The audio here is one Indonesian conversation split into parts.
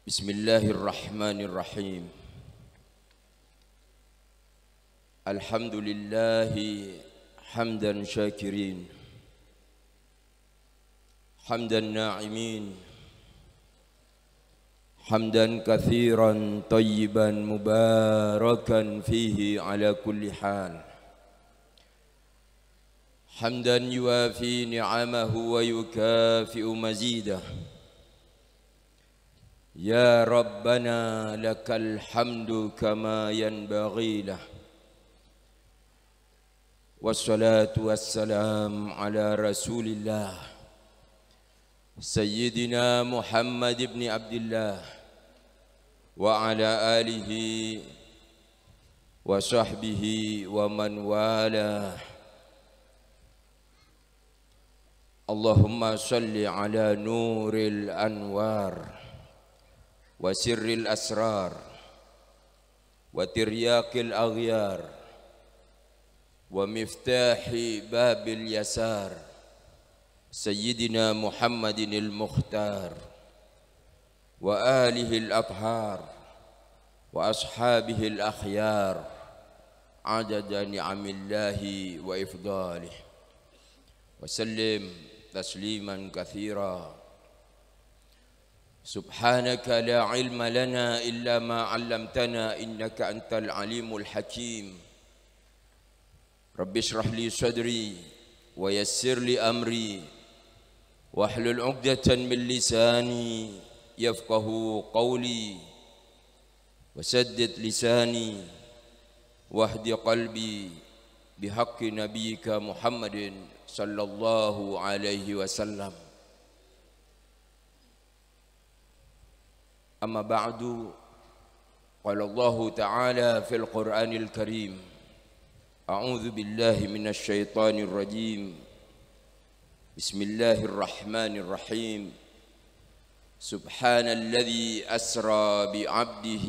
بسم الله الرحمن الرحيم الحمد لله حمدا شاكرين حمدا ناعمين حمدا كثيرا طيبا مباركا فيه على كل حال حمدا يوافي نعمه ويكافئ مزيده Ya Rabbana lakal hamdu kama yanbaghi lah Wassalatu wassalam ala rasulillah Sayyidina Muhammad ibn Abdullah Wa ala alihi wa Allahumma salli ala nuril anwar وسر الأسرار وترياق الأغيار ومفتاح باب اليسار سيدنا محمد المختار وآله الأطهار وأصحابه الأخيار عدد نعم الله وإفضاله وسلم تسليما كثيرا سبحانك لا علم لنا إلا ما علمتنا إنك أنت العليم الحكيم رب اشرح لي صدري ويسر لي أمري واحلل عقدة من لساني يفقه قولي وسدد لساني واهد قلبي بحق نبيك محمد صلى الله عليه وسلم أما بعد قال الله تعالى في القرآن الكريم أعوذ بالله من الشيطان الرجيم بسم الله الرحمن الرحيم سبحان الذي أسرى بعبده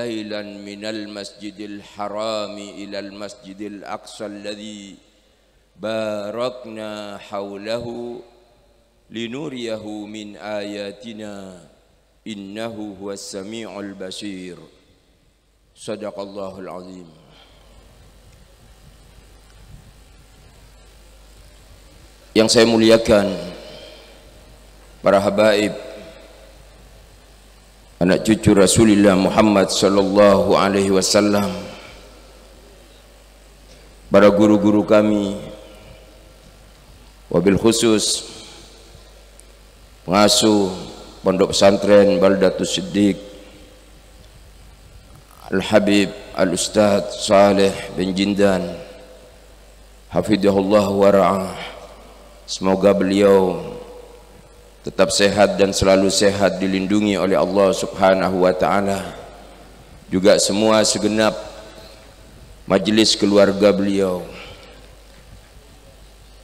ليلا من المسجد الحرام إلى المسجد الأقصى الذي باركنا حوله لنريه من آياتنا innahu huwas sami'ul basir sadaqallahul azim yang saya muliakan para habaib anak cucu Rasulullah Muhammad sallallahu alaihi wasallam para guru-guru kami wabil khusus pengasuh Pondok Pesantren Baldatus Siddiq Al-Habib Al-Ustaz Saleh bin Jindan Hafidhullah wa ra'ah Semoga beliau tetap sehat dan selalu sehat dilindungi oleh Allah Subhanahu wa taala. Juga semua segenap majelis keluarga beliau.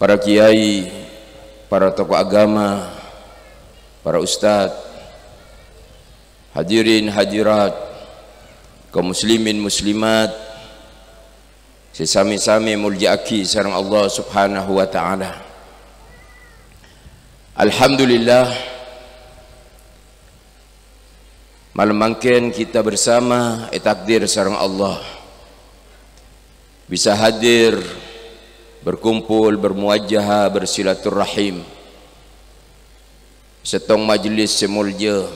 Para kiai, para tokoh agama, para ustaz hadirin hadirat kaum muslimin muslimat sesami-sami muljaki sareng Allah Subhanahu wa taala alhamdulillah malam mangken kita bersama etakdir sareng Allah bisa hadir berkumpul bermuajaha bersilaturrahim setong majlis semulia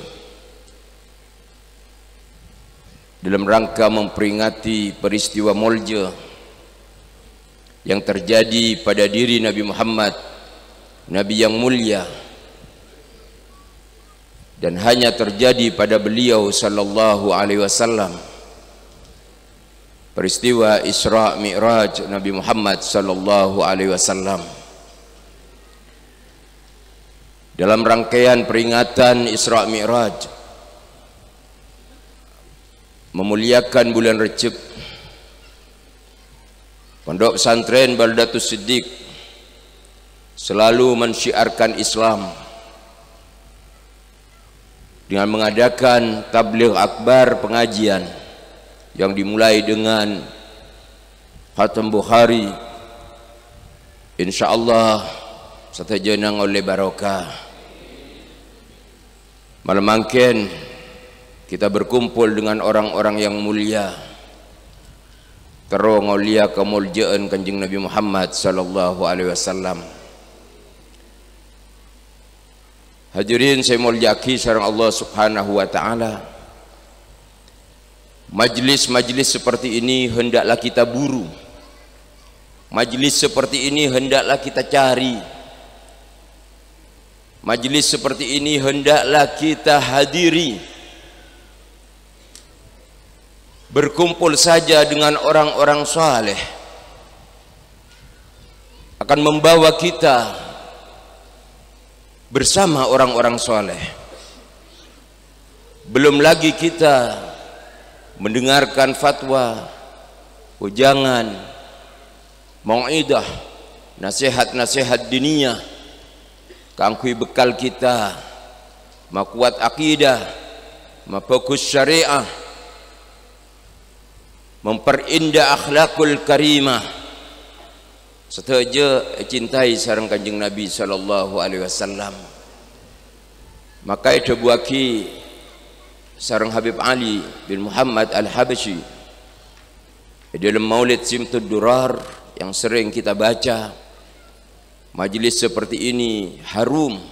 dalam rangka memperingati peristiwa mulia yang terjadi pada diri Nabi Muhammad Nabi yang mulia dan hanya terjadi pada beliau sallallahu alaihi wasallam peristiwa Isra Mi'raj Nabi Muhammad sallallahu alaihi wasallam dalam rangkaian peringatan Isra Mi'raj memuliakan bulan Recep Pondok Pesantren Baldatus Siddiq selalu mensyiarkan Islam dengan mengadakan tabligh akbar pengajian yang dimulai dengan Khatam Bukhari insyaallah Satejana oleh barokah malam angken kita berkumpul dengan orang-orang yang mulia terong ulia kemuliaan kanjeng Nabi Muhammad sallallahu alaihi wasallam Hadirin saya muljaki sarang Allah subhanahu wa ta'ala Majlis-majlis seperti ini hendaklah kita buru Majlis seperti ini hendaklah kita cari Majlis seperti ini hendaklah kita hadiri Berkumpul saja dengan orang-orang saleh akan membawa kita bersama orang-orang soleh belum lagi kita mendengarkan fatwa ujangan mau'idah nasihat-nasihat diniyah kangkui bekal kita makuat akidah mabagus syariah memperindah akhlakul karimah setuju cintai sarang kanjeng Nabi sallallahu alaihi wasallam maka itu buaki sarang Habib Ali bin Muhammad Al-Habashi dalam maulid Simtud Durar yang sering kita baca Majlis seperti ini harum.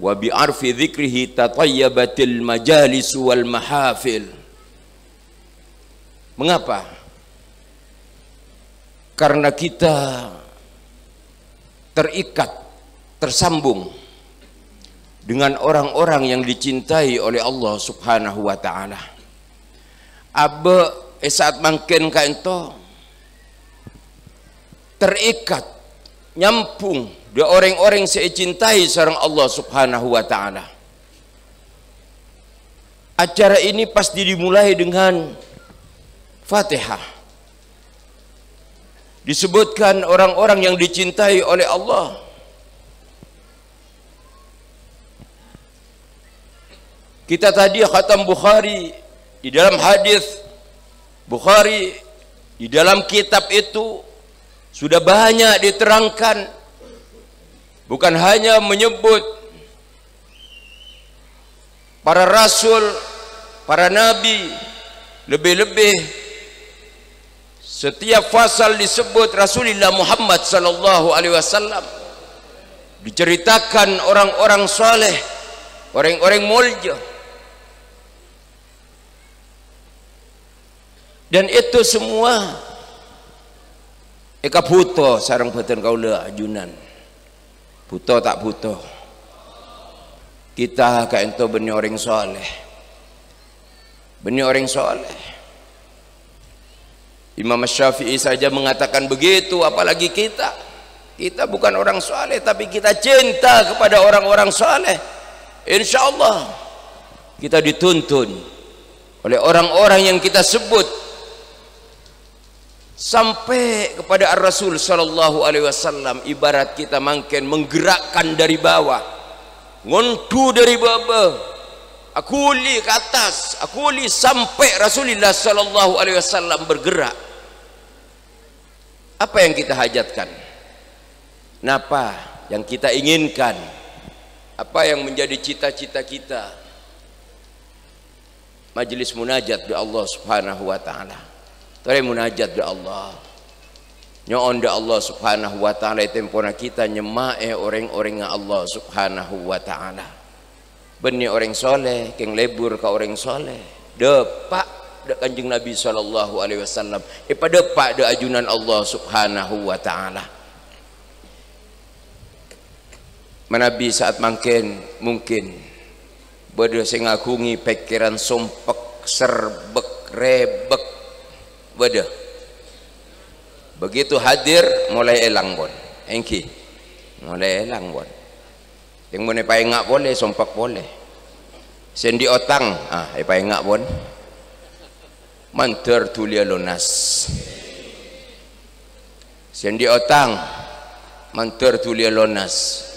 Wa bi arfi dzikrihi tatayyabatil majalis wal mahafil. Mengapa? Karena kita terikat, tersambung dengan orang-orang yang dicintai oleh Allah Subhanahu wa taala. Abe eh, saat mangken ka terikat nyampung dia orang-orang saya cintai sarang Allah subhanahu wa ta'ala acara ini pasti dimulai dengan fatihah disebutkan orang-orang yang dicintai oleh Allah kita tadi khatam Bukhari di dalam hadis Bukhari di dalam kitab itu sudah banyak diterangkan bukan hanya menyebut para rasul para nabi lebih-lebih setiap fasal disebut Rasulullah Muhammad sallallahu alaihi wasallam diceritakan orang-orang soleh orang-orang mulia dan itu semua Eka buta sarang boten kaula ajunan. Buta tak buta. Kita ka ento beni orang soleh. Beni orang soleh. Imam Syafi'i saja mengatakan begitu apalagi kita. Kita bukan orang soleh tapi kita cinta kepada orang-orang soleh. Insya Allah kita dituntun oleh orang-orang yang kita sebut sampai kepada Ar Rasul Shallallahu Alaihi Wasallam ibarat kita mangken menggerakkan dari bawah ngontu dari bawah aku li ke atas aku li sampai Rasulullah Shallallahu Alaihi Wasallam bergerak apa yang kita hajatkan napa yang kita inginkan apa yang menjadi cita-cita kita majelis munajat di Allah Subhanahu wa taala Tore munajat da Allah. Nyoon da Allah subhanahu wa ta'ala tempona kita nyemae orang-orang nga Allah subhanahu wa ta'ala. Beni orang soleh, keng lebur ka orang soleh. Depak da kanjeng Nabi sallallahu alaihi wasallam daripada pak da ajunan Allah subhanahu wa taala menabi saat mangkin mungkin bodoh sing ngagungi pikiran sumpek serbek rebek Wadah. Begitu hadir mulai elang pun. Engki. Mulai elang pun. Yang mana pai ngak boleh, sompak boleh. Sendi otang, ah, ha, pai ngak pun. Mantar tulia lunas. Sendi otang, mantar tulia lunas.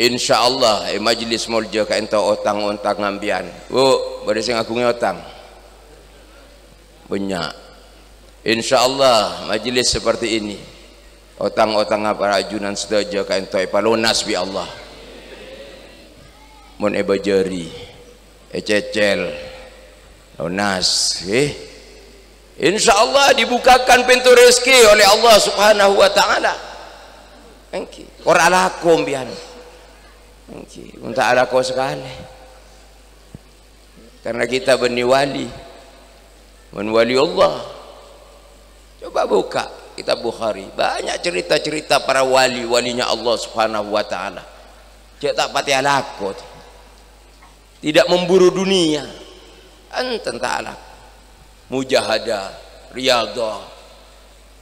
Insya Allah, eh, majlis mulja kau entah otang-otang ngambian. Bu, oh, berasa ngakungi otang. Banyak. InsyaAllah majlis seperti ini Otang-otang apa rajunan sedaja kain toy palunas bi Allah Mun eba jari Ececel Lunas eh? InsyaAllah dibukakan pintu rezeki oleh Allah subhanahu wa ta'ala Engki Koralakum bian Engki Minta alakum sekali Karena kita berniwali wali Mun wali Allah coba buka kitab Bukhari banyak cerita-cerita para wali walinya Allah subhanahu wa ta'ala tak patih alakot tidak memburu dunia enten ta'alak mujahadah riadah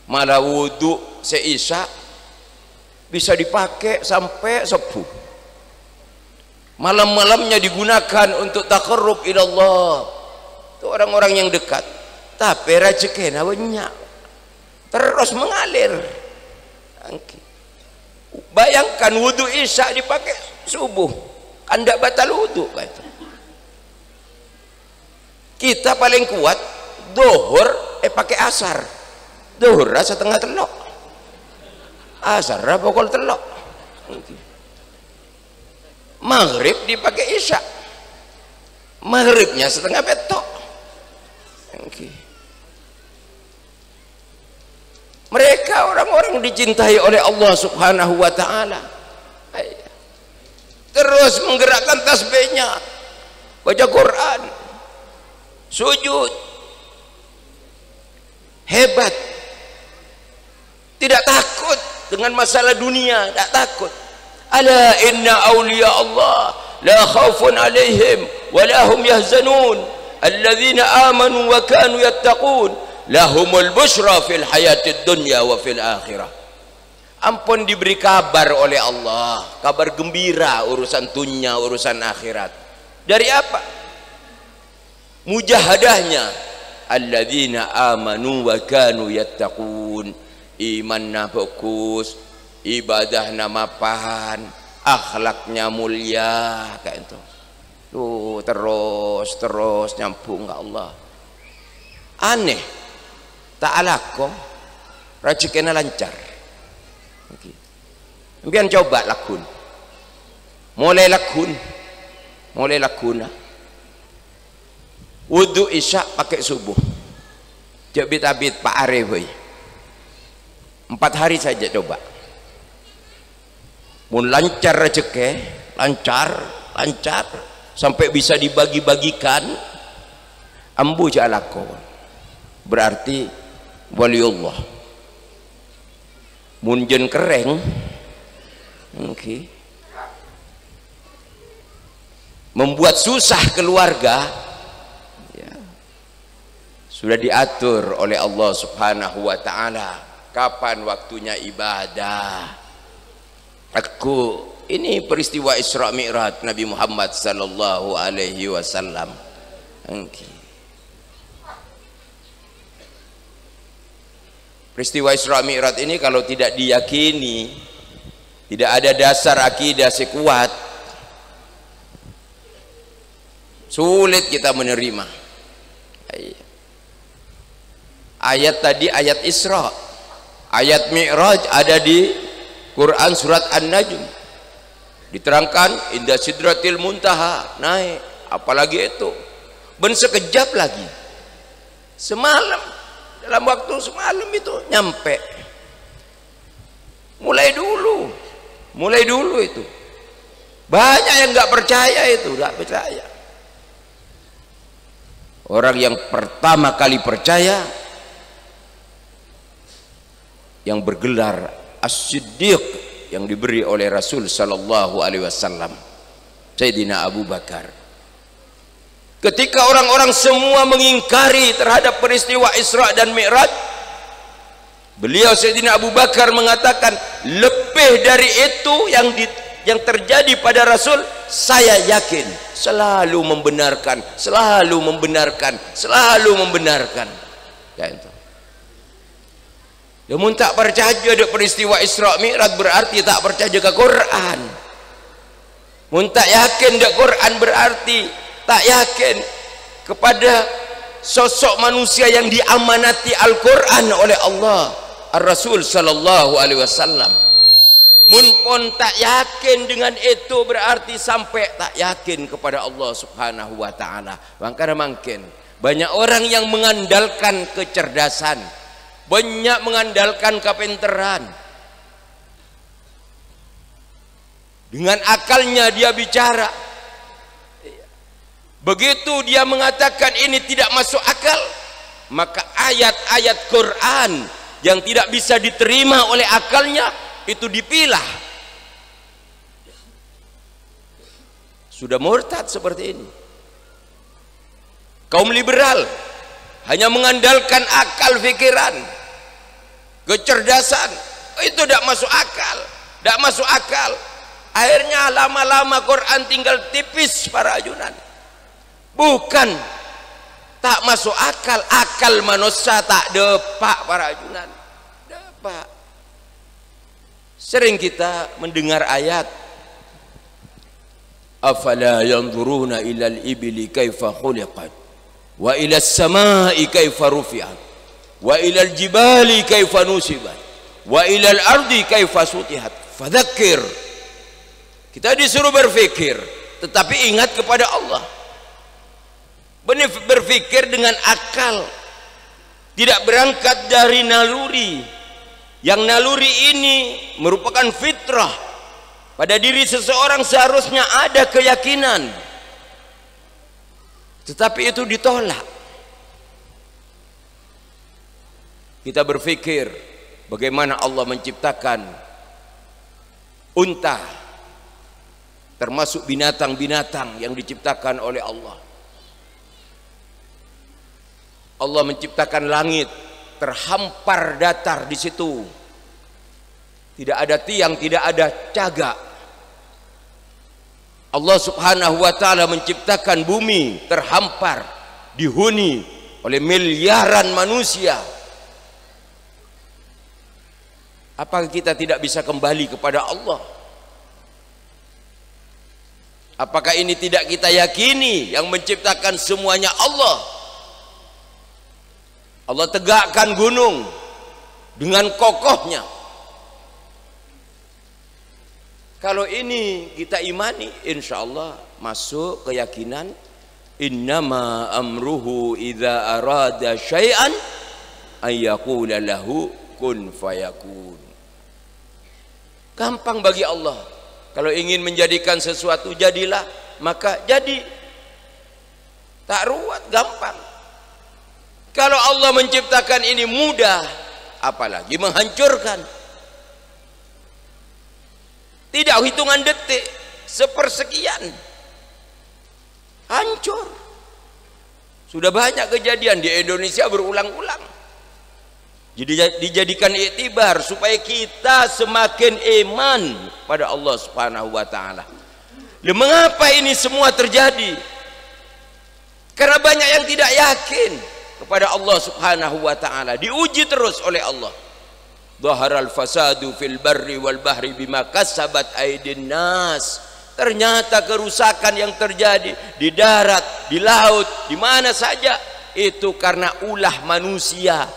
malah wudhu seisa bisa dipakai sampai sepuh malam-malamnya digunakan untuk takarrub allah itu orang-orang yang dekat tapi rezeki banyak terus mengalir bayangkan wudhu isya dipakai subuh anda batal wudhu kita paling kuat dohor eh pakai asar dohor rasa tengah telok asar pokok telok maghrib dipakai isya maghribnya setengah betok okay mereka orang-orang dicintai oleh Allah subhanahu wa ta'ala terus menggerakkan tasbihnya baca Quran sujud hebat tidak takut dengan masalah dunia tak takut ala inna awliya Allah la khawfun alaihim wa lahum yahzanun alladhina amanu wa kanu yattaqun lahumul busra fil hayatid dunya wa fil akhirah ampun diberi kabar oleh Allah kabar gembira urusan dunia urusan akhirat dari apa mujahadahnya alladzina amanu wa kanu yattaqun iman imanna fokus ibadahna mapan akhlaknya mulia kayak itu tuh terus terus nyambung Allah aneh ta'alakum rezekinya lancar okay. kemudian coba lakun mulai lakun mulai lakuna wudhu isyak pakai subuh jabit-abit Pak arewe. empat hari saja coba mun lancar rezeki lancar lancar sampai bisa dibagi-bagikan ambu jalako berarti waliullah munjen kereng okay. membuat susah keluarga ya. sudah diatur oleh Allah subhanahu wa ta'ala kapan waktunya ibadah aku ini peristiwa Isra Mi'raj Nabi Muhammad sallallahu alaihi wasallam okay. Peristiwa Isra Mi'raj ini kalau tidak diyakini, tidak ada dasar akidah sekuat, sulit kita menerima. Iya. Ayat tadi ayat Isra, ayat Mi'raj ada di Quran surat An-Najm. Diterangkan indah sidratil muntaha, naik apalagi itu. Ben sekejap lagi. Semalam dalam waktu semalam itu nyampe mulai dulu mulai dulu itu banyak yang nggak percaya itu nggak percaya orang yang pertama kali percaya yang bergelar as-siddiq yang diberi oleh Rasul sallallahu alaihi wasallam Sayyidina Abu Bakar Ketika orang-orang semua mengingkari terhadap peristiwa Isra dan Mi'raj, beliau Sayyidina Abu Bakar mengatakan, "Lebih dari itu yang di, yang terjadi pada Rasul, saya yakin selalu membenarkan, selalu membenarkan, selalu membenarkan." Ya itu. Namun tak percaya ada peristiwa Isra Mi'raj berarti tak percaya ke Quran. Muntak yakin dak Quran berarti tak yakin kepada sosok manusia yang diamanati Al-Quran oleh Allah Ar-Rasul Sallallahu Alaihi Wasallam mun pun tak yakin dengan itu berarti sampai tak yakin kepada Allah Subhanahu Wa Taala Bangkara mungkin banyak orang yang mengandalkan kecerdasan banyak mengandalkan kepinteran dengan akalnya dia bicara Begitu dia mengatakan ini tidak masuk akal, maka ayat-ayat Quran yang tidak bisa diterima oleh akalnya itu dipilah. Sudah murtad seperti ini. Kaum liberal hanya mengandalkan akal pikiran, kecerdasan. Itu tidak masuk akal, tidak masuk akal. Akhirnya lama-lama Quran tinggal tipis para ajunan bukan tak masuk akal akal manusia tak depak para ajunan depak sering kita mendengar ayat afala yanzuruna ilal ibili kaifa khuliqat wa ilal samai kaifa rufi'at wa ilal jibali kaifa nusibat wa ilal ardi kaifa sutihat fadhakir kita disuruh berfikir tetapi ingat kepada Allah berpikir dengan akal tidak berangkat dari naluri yang naluri ini merupakan fitrah pada diri seseorang seharusnya ada keyakinan tetapi itu ditolak kita berpikir bagaimana Allah menciptakan unta termasuk binatang-binatang yang diciptakan oleh Allah Allah menciptakan langit terhampar datar di situ tidak ada tiang tidak ada caga Allah subhanahu wa ta'ala menciptakan bumi terhampar dihuni oleh miliaran manusia apakah kita tidak bisa kembali kepada Allah apakah ini tidak kita yakini yang menciptakan semuanya Allah Allah tegakkan gunung dengan kokohnya kalau ini kita imani insya Allah masuk keyakinan innama amruhu idza arada syai'an ayyaqula lahu kun fayakun gampang bagi Allah kalau ingin menjadikan sesuatu jadilah maka jadi tak ruwet gampang kalau Allah menciptakan ini mudah, apalagi menghancurkan. Tidak hitungan detik, sepersekian. Hancur. Sudah banyak kejadian di Indonesia berulang-ulang. Jadi dijadikan iktibar supaya kita semakin iman pada Allah Subhanahu wa taala. Mengapa ini semua terjadi? Karena banyak yang tidak yakin kepada Allah Subhanahu wa taala. Diuji terus oleh Allah. Dhaharal fasadu fil barri wal bahri bima kasabat nas. Ternyata kerusakan yang terjadi di darat, di laut, di mana saja itu karena ulah manusia.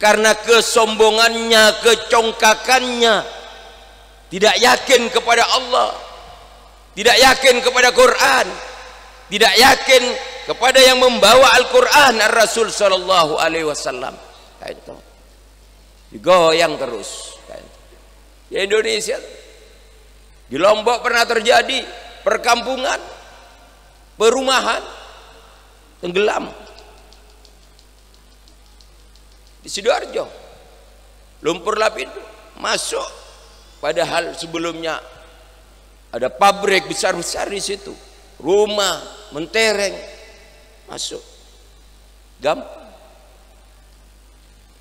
Karena kesombongannya, kecongkakannya, tidak yakin kepada Allah, tidak yakin kepada Quran, tidak yakin kepada yang membawa Al-Quran Ar-Rasul Sallallahu Alaihi Wasallam itu digoyang terus gitu. di Indonesia di Lombok pernah terjadi perkampungan perumahan tenggelam di Sidoarjo lumpur lapindo masuk padahal sebelumnya ada pabrik besar-besar di situ rumah mentereng masuk gampang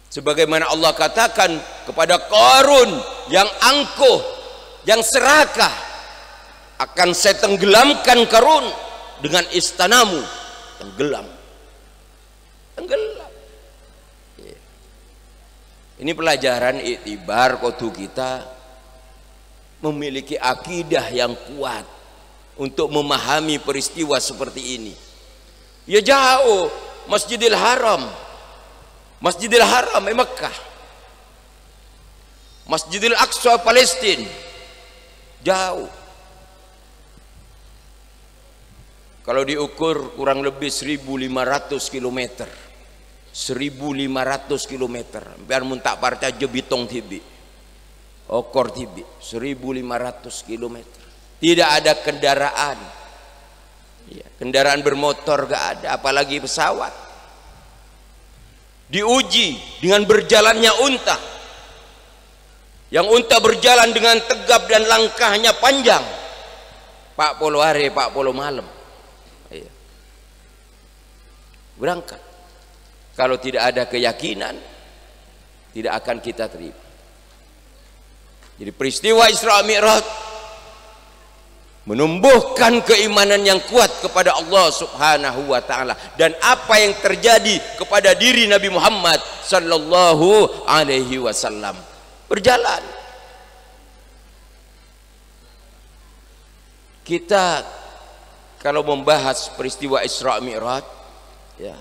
sebagaimana Allah katakan kepada Korun yang angkuh yang serakah akan saya tenggelamkan Korun dengan istanamu tenggelam tenggelam iya. ini pelajaran itibar kodu kita memiliki akidah yang kuat untuk memahami peristiwa seperti ini ya jauh Masjidil Haram Masjidil Haram di Mekah Masjidil Aqsa Palestine jauh kalau diukur kurang lebih 1500 km 1500 km biar muntak parca jebitong tibi okor tibi 1500 km tidak ada kendaraan ya, kendaraan bermotor gak ada apalagi pesawat diuji dengan berjalannya unta yang unta berjalan dengan tegap dan langkahnya panjang pak polo hari pak polo malam ya. berangkat kalau tidak ada keyakinan tidak akan kita terima jadi peristiwa Isra Mi'raj menumbuhkan keimanan yang kuat kepada Allah Subhanahu wa taala dan apa yang terjadi kepada diri Nabi Muhammad sallallahu alaihi wasallam berjalan kita kalau membahas peristiwa Isra Mi'raj ya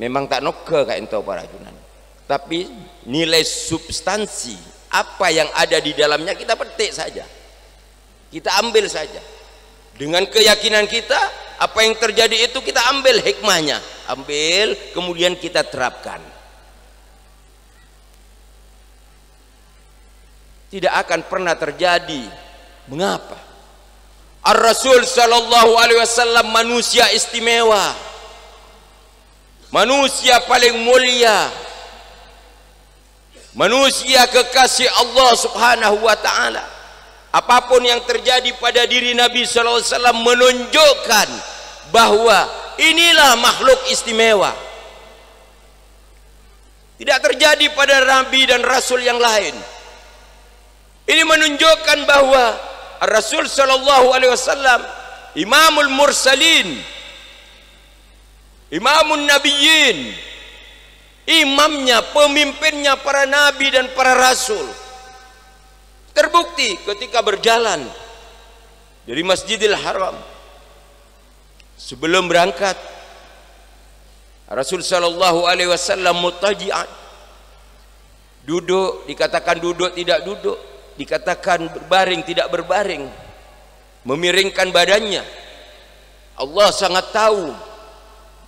memang tak noke kak ento para junan tapi nilai substansi apa yang ada di dalamnya kita petik saja kita ambil saja dengan keyakinan kita apa yang terjadi itu kita ambil hikmahnya ambil kemudian kita terapkan tidak akan pernah terjadi mengapa Ar-Rasul shallallahu alaihi wasallam manusia istimewa manusia paling mulia manusia kekasih Allah subhanahu wa ta'ala apapun yang terjadi pada diri Nabi SAW alaihi wasallam menunjukkan bahwa inilah makhluk istimewa tidak terjadi pada nabi dan rasul yang lain ini menunjukkan bahwa Rasul sallallahu alaihi wasallam imamul mursalin imamun nabiyyin imamnya pemimpinnya para nabi dan para rasul Terbukti ketika berjalan dari Masjidil Haram sebelum berangkat Rasul sallallahu alaihi wasallam mutaji'an duduk dikatakan duduk tidak duduk dikatakan berbaring tidak berbaring memiringkan badannya Allah sangat tahu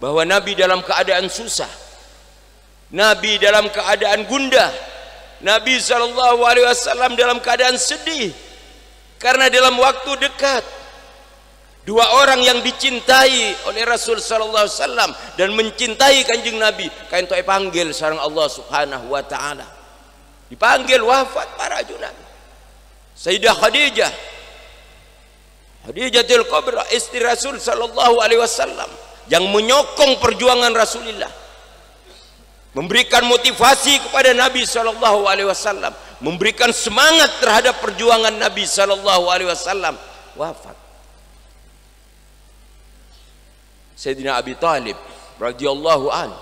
bahwa Nabi dalam keadaan susah Nabi dalam keadaan gundah Nabi Shallallahu Alaihi Wasallam dalam keadaan sedih karena dalam waktu dekat dua orang yang dicintai oleh Rasul Shallallahu Alaihi Wasallam dan mencintai kanjeng Nabi kain tuai panggil sarang Allah Subhanahu Wa Taala dipanggil wafat para junan Sayyidah Khadijah Khadijah Kubra istri Rasul Shallallahu Alaihi Wasallam yang menyokong perjuangan Rasulullah memberikan motivasi kepada Nabi Shallallahu Alaihi Wasallam, memberikan semangat terhadap perjuangan Nabi Shallallahu Alaihi Wasallam wafat. Sayyidina Abi Talib radhiyallahu an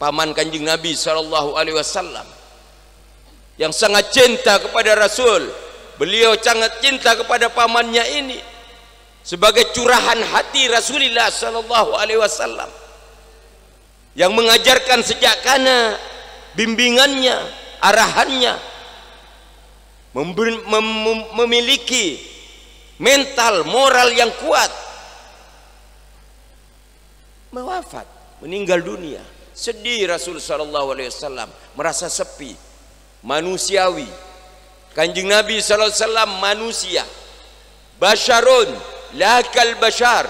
paman kanjeng Nabi Shallallahu Alaihi Wasallam yang sangat cinta kepada Rasul beliau sangat cinta kepada pamannya ini sebagai curahan hati Rasulullah Shallallahu Alaihi Wasallam yang mengajarkan sejak kana bimbingannya arahannya memiliki mental moral yang kuat mewafat meninggal dunia sedih Rasul sallallahu alaihi wasallam merasa sepi manusiawi kanjeng Nabi sallallahu alaihi wasallam manusia basyarun lakal bashar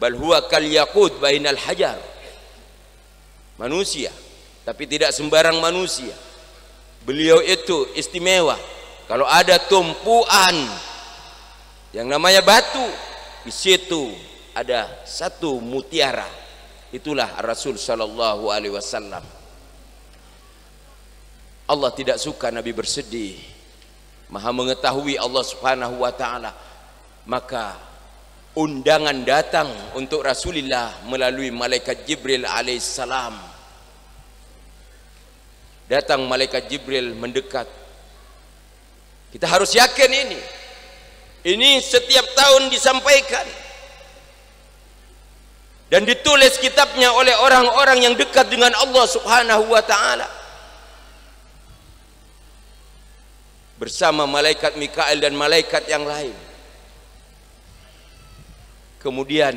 bal huwa kal yaqut bainal hajar manusia tapi tidak sembarang manusia beliau itu istimewa kalau ada tumpuan yang namanya batu di situ ada satu mutiara itulah Rasul Shallallahu Alaihi Wasallam Allah tidak suka Nabi bersedih Maha mengetahui Allah Subhanahu wa taala. Maka undangan datang untuk Rasulullah melalui malaikat Jibril alaihissalam. Datang malaikat Jibril mendekat. Kita harus yakin ini. Ini setiap tahun disampaikan. Dan ditulis kitabnya oleh orang-orang yang dekat dengan Allah Subhanahu wa taala. Bersama malaikat Mikail dan malaikat yang lain. Kemudian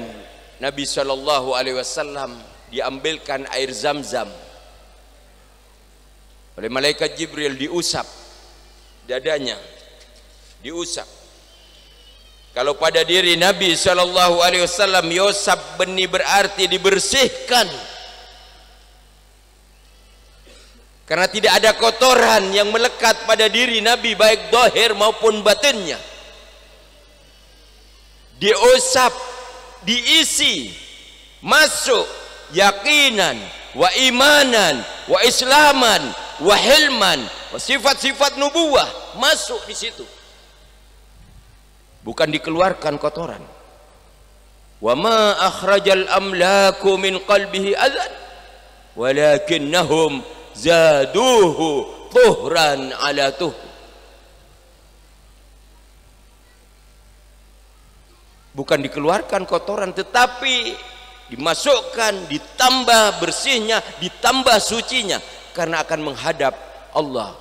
Nabi Shallallahu Alaihi Wasallam diambilkan air zam-zam oleh malaikat Jibril diusap dadanya diusap kalau pada diri Nabi Shallallahu alaihi wasallam yosab benih berarti dibersihkan karena tidak ada kotoran yang melekat pada diri Nabi baik dohir maupun batinnya diusap diisi masuk yakinan wa imanan wa islaman wa hilman wa sifat-sifat nubuah masuk di situ bukan dikeluarkan kotoran wa ma akhrajal amlaku min qalbihi adzan walakinnahum zaduhu tuhran ala tuhran bukan dikeluarkan kotoran tetapi dimasukkan ditambah bersihnya ditambah sucinya karena akan menghadap Allah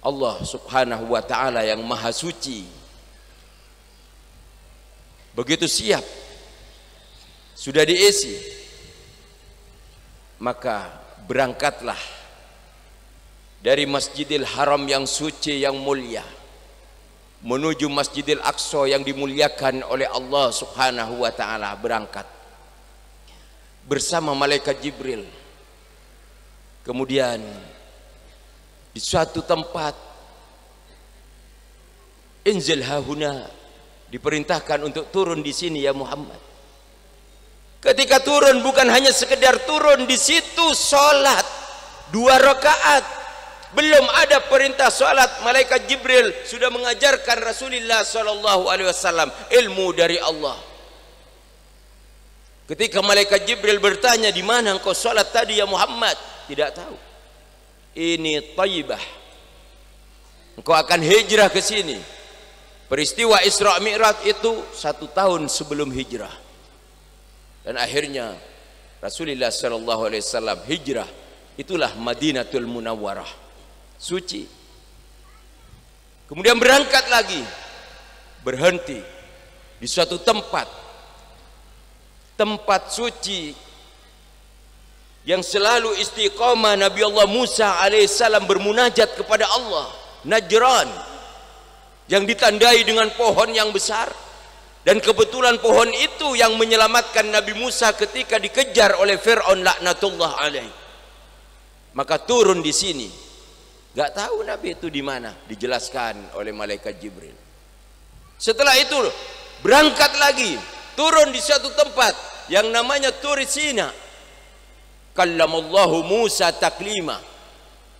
Allah subhanahu wa ta'ala yang maha suci begitu siap sudah diisi maka berangkatlah dari masjidil haram yang suci yang mulia menuju Masjidil Aqsa yang dimuliakan oleh Allah Subhanahu wa taala berangkat bersama malaikat Jibril. Kemudian di suatu tempat Inzil hahuna diperintahkan untuk turun di sini ya Muhammad. Ketika turun bukan hanya sekedar turun di situ salat dua rakaat belum ada perintah salat malaikat jibril sudah mengajarkan rasulullah sallallahu alaihi wasallam ilmu dari Allah ketika malaikat jibril bertanya di mana engkau salat tadi ya Muhammad tidak tahu ini thayyibah engkau akan hijrah ke sini peristiwa Isra Mi'raj itu satu tahun sebelum hijrah dan akhirnya Rasulullah sallallahu alaihi wasallam hijrah itulah Madinatul Munawwarah suci kemudian berangkat lagi berhenti di suatu tempat tempat suci yang selalu istiqamah Nabi Allah Musa alaihissalam bermunajat kepada Allah Najran yang ditandai dengan pohon yang besar dan kebetulan pohon itu yang menyelamatkan Nabi Musa ketika dikejar oleh Fir'aun laknatullah alaih maka turun di sini Gak tahu Nabi itu di mana, dijelaskan oleh malaikat Jibril. Setelah itu berangkat lagi, turun di suatu tempat yang namanya Turisina. Kallamallahu Musa taklima.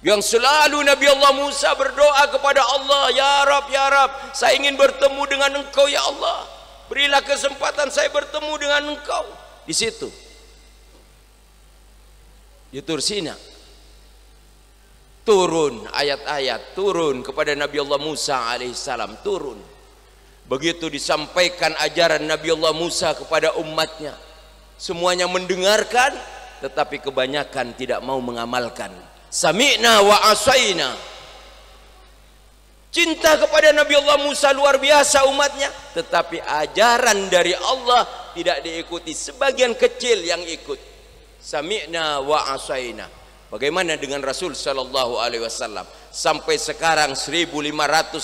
Yang selalu Nabi Allah Musa berdoa kepada Allah, Ya Rabb, Ya Rabb, saya ingin bertemu dengan engkau Ya Allah. Berilah kesempatan saya bertemu dengan engkau. Di situ. Di Tursina turun ayat-ayat turun kepada Nabi Allah Musa alaihissalam turun begitu disampaikan ajaran Nabi Allah Musa kepada umatnya semuanya mendengarkan tetapi kebanyakan tidak mau mengamalkan sami'na wa asaina cinta kepada Nabi Allah Musa luar biasa umatnya tetapi ajaran dari Allah tidak diikuti sebagian kecil yang ikut sami'na wa asaina Bagaimana dengan Rasul Shallallahu Alaihi Wasallam sampai sekarang 1500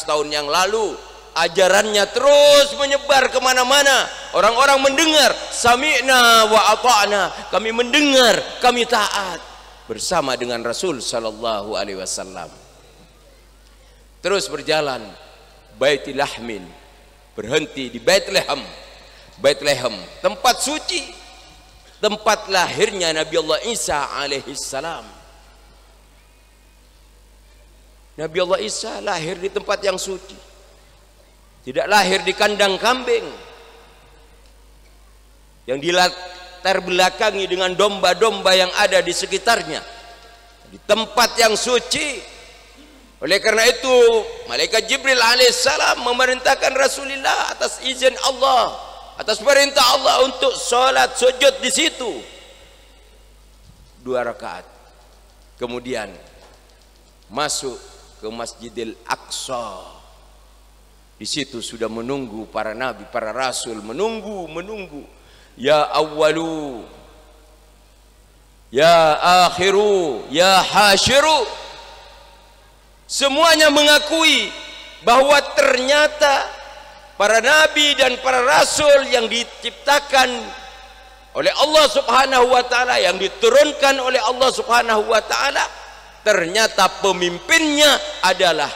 tahun yang lalu ajarannya terus menyebar kemana-mana orang-orang mendengar sami'na wa ata'na kami mendengar kami taat bersama dengan Rasul Shallallahu Alaihi Wasallam terus berjalan baitilahmin berhenti di Bethlehem Bethlehem tempat suci tempat lahirnya Nabi Allah Isa alaihissalam. Nabi Allah Isa lahir di tempat yang suci. Tidak lahir di kandang kambing. Yang dilatar belakangi dengan domba-domba yang ada di sekitarnya. Di tempat yang suci. Oleh karena itu, malaikat Jibril alaihissalam memerintahkan Rasulullah atas izin Allah atas perintah Allah untuk sholat sujud di situ dua rakaat kemudian masuk ke Masjidil Aqsa di situ sudah menunggu para nabi para rasul menunggu menunggu ya awalu ya akhiru ya hasyiru semuanya mengakui bahwa ternyata para nabi dan para rasul yang diciptakan oleh Allah Subhanahu wa taala yang diturunkan oleh Allah Subhanahu wa taala ternyata pemimpinnya adalah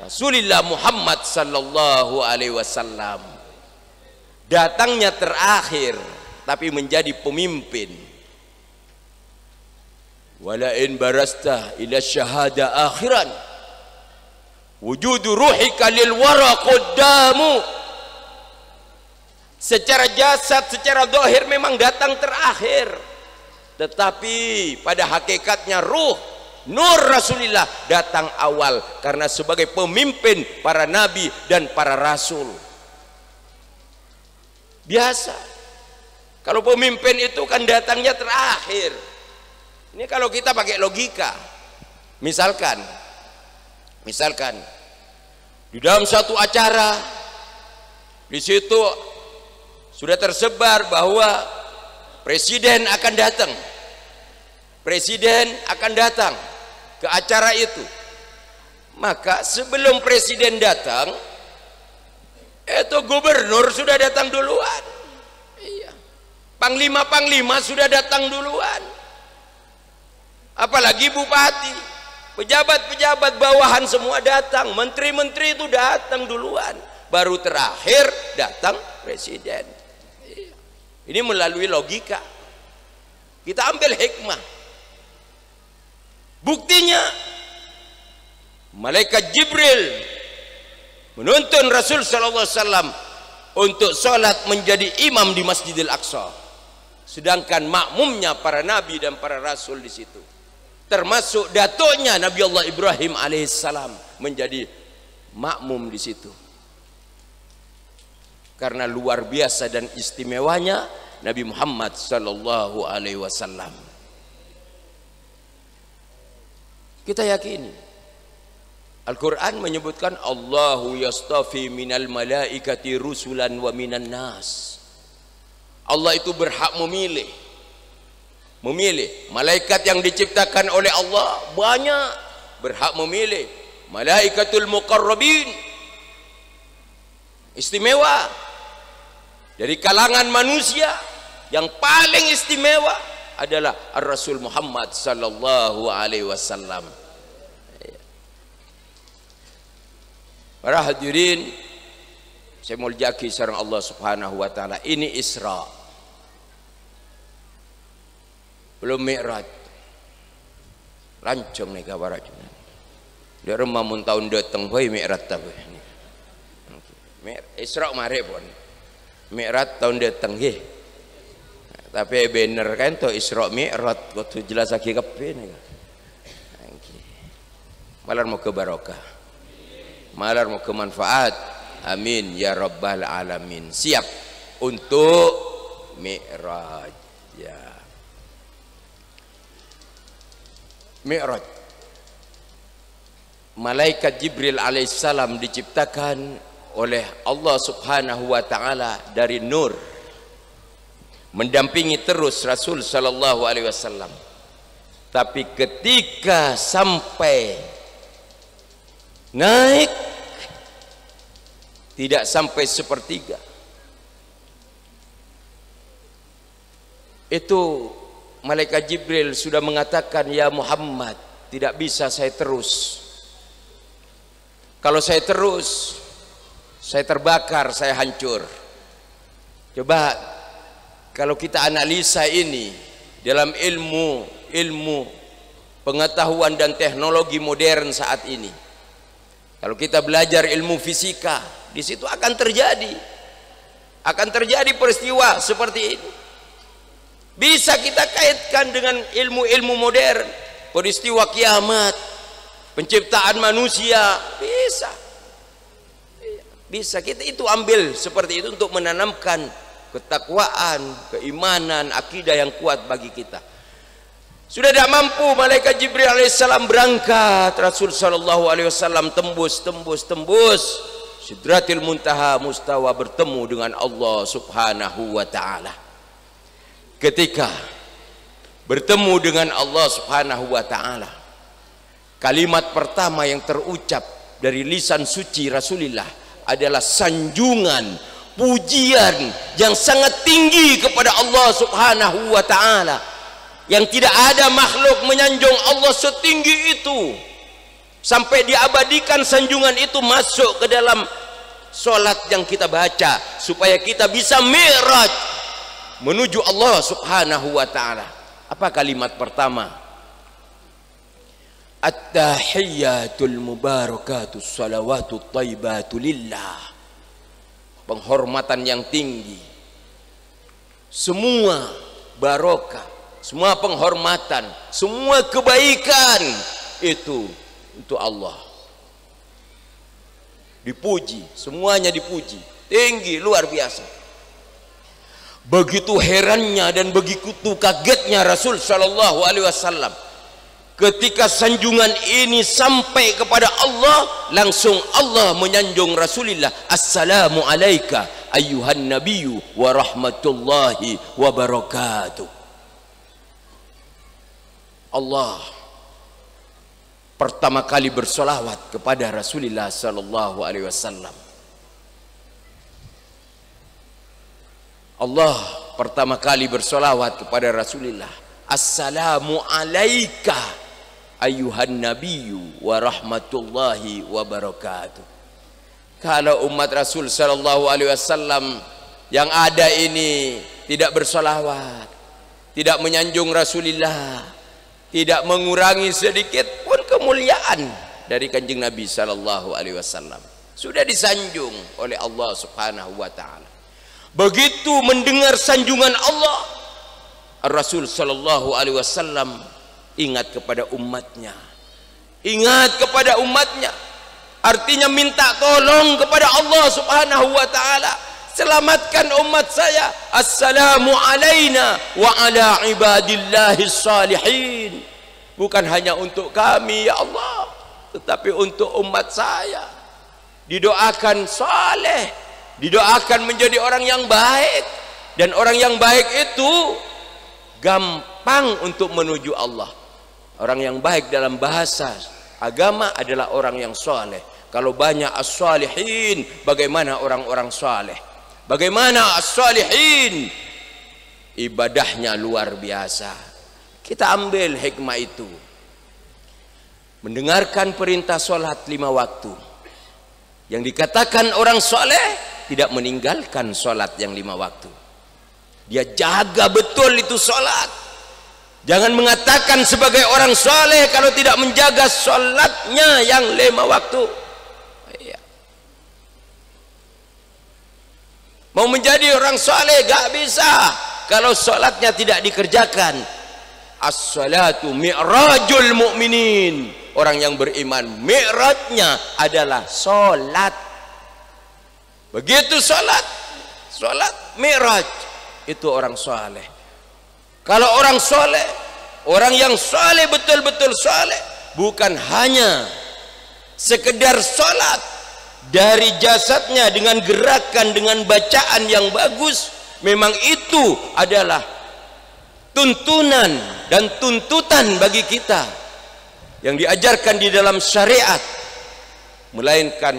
Rasulullah Muhammad sallallahu alaihi wasallam datangnya terakhir tapi menjadi pemimpin walain barasta ila syahada akhiran wujudu ruhika lil wara qaddamu secara jasad, secara dohir memang datang terakhir tetapi pada hakikatnya ruh nur rasulillah datang awal karena sebagai pemimpin para nabi dan para rasul biasa kalau pemimpin itu kan datangnya terakhir ini kalau kita pakai logika misalkan misalkan di dalam satu acara di situ sudah tersebar bahwa presiden akan datang presiden akan datang ke acara itu maka sebelum presiden datang itu gubernur sudah datang duluan iya. panglima-panglima sudah datang duluan apalagi bupati pejabat-pejabat bawahan semua datang menteri-menteri itu datang duluan baru terakhir datang presiden ini melalui logika kita ambil hikmah buktinya malaikat Jibril menuntun Rasul sallallahu alaihi wasallam untuk salat menjadi imam di Masjidil Aqsa sedangkan makmumnya para nabi dan para rasul di situ termasuk datuknya Nabi Allah Ibrahim alaihissalam menjadi makmum di situ karena luar biasa dan istimewanya Nabi Muhammad sallallahu alaihi wasallam. Kita yakini Al-Quran menyebutkan Allahu yastafi minal malaikati rusulan wa minan nas Allah itu berhak memilih memilih malaikat yang diciptakan oleh Allah banyak berhak memilih malaikatul muqarrabin istimewa dari kalangan manusia yang paling istimewa adalah Ar Rasul Muhammad sallallahu alaihi wasallam. Para hadirin, saya muljaki sareng Allah Subhanahu wa taala. Ini Isra. Belum Mi'raj. Rancong nih kabar aja. Dia rumah mun tahun datang, hoi Mi'raj tahu Isra mari pun. Mi'rat tahun datang nggih. Tapi bener kan to Isra Mi'rat kudu jelas lagi kepe nika. Malar mau ke barokah. Malar mau ke manfaat. Amin ya rabbal alamin. Siap untuk Mi'raj. Ya. Mi'raj. Malaikat Jibril alaihissalam diciptakan oleh Allah Subhanahu wa taala dari nur mendampingi terus Rasul sallallahu alaihi wasallam. Tapi ketika sampai naik tidak sampai sepertiga. Itu malaikat Jibril sudah mengatakan ya Muhammad, tidak bisa saya terus. Kalau saya terus saya terbakar, saya hancur. Coba kalau kita analisa ini dalam ilmu, ilmu pengetahuan dan teknologi modern saat ini. Kalau kita belajar ilmu fisika, di situ akan terjadi akan terjadi peristiwa seperti ini. Bisa kita kaitkan dengan ilmu-ilmu modern, peristiwa kiamat, penciptaan manusia, bisa bisa kita itu ambil seperti itu untuk menanamkan ketakwaan, keimanan, akidah yang kuat bagi kita. Sudah tidak mampu malaikat Jibril alaihissalam berangkat, Rasul sallallahu alaihi wasallam tembus, tembus, tembus. Sidratil Muntaha mustawa bertemu dengan Allah Subhanahu wa taala. Ketika bertemu dengan Allah Subhanahu wa taala, kalimat pertama yang terucap dari lisan suci Rasulullah adalah sanjungan pujian yang sangat tinggi kepada Allah Subhanahu wa taala yang tidak ada makhluk menyanjung Allah setinggi itu sampai diabadikan sanjungan itu masuk ke dalam solat yang kita baca supaya kita bisa miraj menuju Allah Subhanahu wa taala apa kalimat pertama At-tahiyyatul mubarakatus salawatu taibatu lillah. Penghormatan yang tinggi. Semua barokah, semua penghormatan, semua kebaikan itu untuk Allah. Dipuji, semuanya dipuji. Tinggi, luar biasa. Begitu herannya dan begitu kagetnya Rasul Shallallahu Alaihi Wasallam ketika sanjungan ini sampai kepada Allah langsung Allah menyanjung Rasulullah assalamu alayka ayuhan nabiyyu wa rahmatullahi wa barakatuh Allah pertama kali bersolawat kepada Rasulullah sallallahu alaihi wasallam Allah pertama kali bersolawat kepada Rasulullah Assalamu alaikum ayuhan nabiyyu wa rahmatullahi wa barakatuh kalau umat Rasul sallallahu alaihi wasallam yang ada ini tidak bersolawat tidak menyanjung Rasulillah, tidak mengurangi sedikit pun kemuliaan dari kanjeng Nabi sallallahu alaihi wasallam sudah disanjung oleh Allah subhanahu wa ta'ala begitu mendengar sanjungan Allah Rasul sallallahu alaihi wasallam ingat kepada umatnya ingat kepada umatnya artinya minta tolong kepada Allah subhanahu wa ta'ala selamatkan umat saya assalamu alaina wa ala ibadillahi salihin bukan hanya untuk kami ya Allah tetapi untuk umat saya didoakan saleh didoakan menjadi orang yang baik dan orang yang baik itu gampang untuk menuju Allah Orang yang baik dalam bahasa agama adalah orang yang soleh. Kalau banyak as-salihin, bagaimana orang-orang soleh? Bagaimana as-salihin? Ibadahnya luar biasa. Kita ambil hikmah itu. Mendengarkan perintah solat lima waktu. Yang dikatakan orang soleh tidak meninggalkan solat yang lima waktu. Dia jaga betul itu solat. Jangan mengatakan sebagai orang soleh kalau tidak menjaga solatnya yang lima waktu. Iya. Mau menjadi orang soleh gak bisa kalau solatnya tidak dikerjakan. As-salatu mi'rajul mu'minin. Orang yang beriman mi'rajnya adalah solat. Begitu solat, solat mi'raj itu orang soleh. Kalau orang soleh, orang yang soleh betul-betul soleh, bukan hanya sekedar solat dari jasadnya dengan gerakan dengan bacaan yang bagus, memang itu adalah tuntunan dan tuntutan bagi kita yang diajarkan di dalam syariat melainkan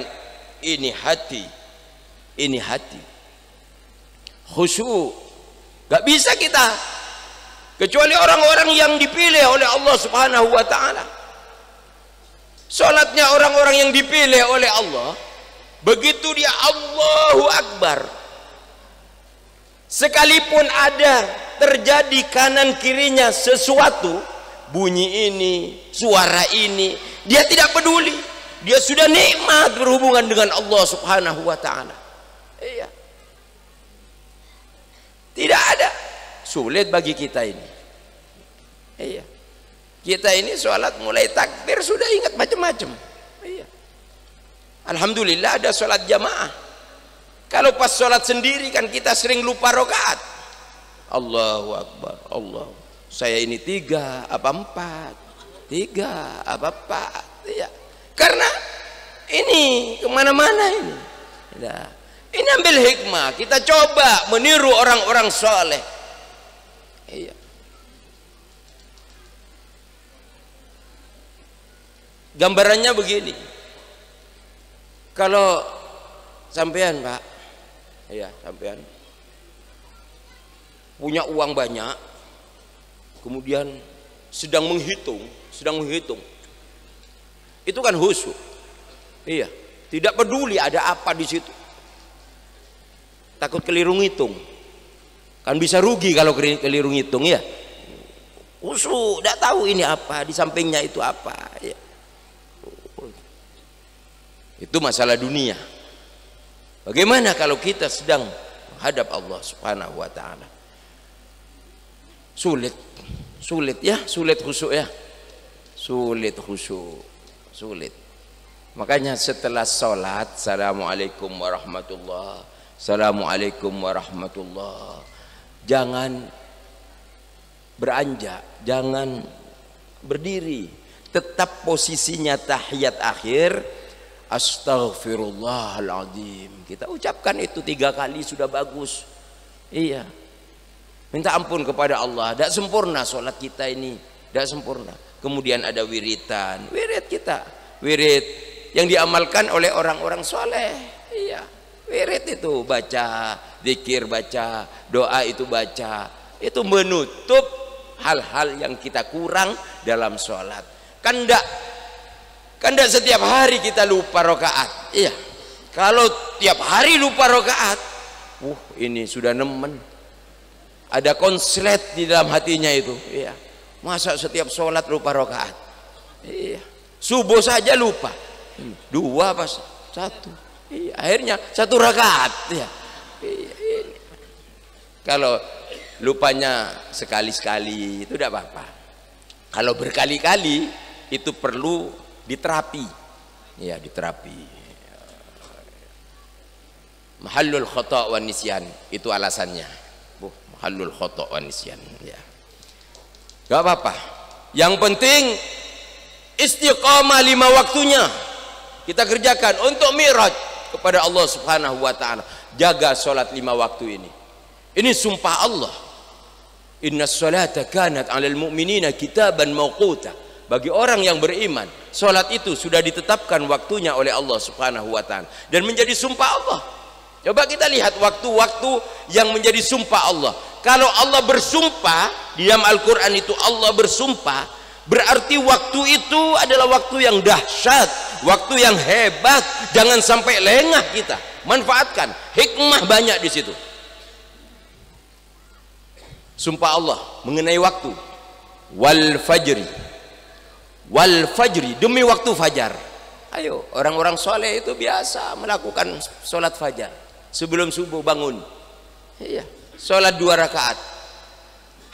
ini hati ini hati khusyuk gak bisa kita kecuali orang-orang yang dipilih oleh Allah Subhanahu wa taala. Salatnya orang-orang yang dipilih oleh Allah, begitu dia Allahu Akbar. Sekalipun ada terjadi kanan kirinya sesuatu, bunyi ini, suara ini, dia tidak peduli. Dia sudah nikmat berhubungan dengan Allah Subhanahu wa taala. Iya. Tidak sulit bagi kita ini iya kita ini sholat mulai takbir sudah ingat macam-macam iya Alhamdulillah ada sholat jamaah kalau pas sholat sendiri kan kita sering lupa rokaat Allahu Akbar Allah saya ini tiga apa empat tiga apa empat iya karena ini kemana-mana ini nah, ini ambil hikmah kita coba meniru orang-orang soleh Iya. Gambarannya begini. Kalau sampean, Pak. Iya, sampean. Punya uang banyak. Kemudian sedang menghitung, sedang menghitung. Itu kan husu. Iya, tidak peduli ada apa di situ. Takut keliru ngitung kan bisa rugi kalau keliru ngitung ya usu tidak tahu ini apa di sampingnya itu apa ya. itu masalah dunia bagaimana kalau kita sedang menghadap Allah subhanahu wa ta'ala sulit sulit ya sulit khusuk ya sulit khusuk sulit makanya setelah sholat assalamualaikum warahmatullah assalamualaikum warahmatullah jangan beranjak, jangan berdiri. Tetap posisinya tahiyat akhir. Astaghfirullahaladzim. Kita ucapkan itu tiga kali sudah bagus. Iya. Minta ampun kepada Allah. Tidak sempurna sholat kita ini. Tidak sempurna. Kemudian ada wiritan. Wirid kita. Wirid yang diamalkan oleh orang-orang soleh wirid itu baca zikir baca doa itu baca itu menutup hal-hal yang kita kurang dalam sholat kan enggak kan enggak setiap hari kita lupa rokaat iya kalau tiap hari lupa rokaat uh ini sudah nemen ada konslet di dalam hatinya itu iya masa setiap sholat lupa rokaat iya subuh saja lupa hmm, dua pas satu Iya, akhirnya satu rakaat ya. Kalau lupanya sekali-sekali itu tidak apa-apa. Kalau berkali-kali itu perlu diterapi. Ya, diterapi. Mahallul khata' wa nisyan itu alasannya. Bu, mahallul khata' wa nisyan ya. Gak apa-apa. Yang penting istiqomah lima waktunya kita kerjakan untuk miraj kepada Allah Subhanahu wa taala. Jaga salat lima waktu ini. Ini sumpah Allah. Inna salata kanat 'alal mu'minina kitaban mawquta. Bagi orang yang beriman, salat itu sudah ditetapkan waktunya oleh Allah Subhanahu wa taala dan menjadi sumpah Allah. Coba kita lihat waktu-waktu yang menjadi sumpah Allah. Kalau Allah bersumpah di dalam Al-Qur'an itu Allah bersumpah Berarti waktu itu adalah waktu yang dahsyat, waktu yang hebat. Jangan sampai lengah kita. Manfaatkan. Hikmah banyak di situ. Sumpah Allah mengenai waktu. Wal fajri. Wal fajri demi waktu fajar. Ayo, orang-orang soleh itu biasa melakukan sholat fajar sebelum subuh bangun. Iya, sholat dua rakaat.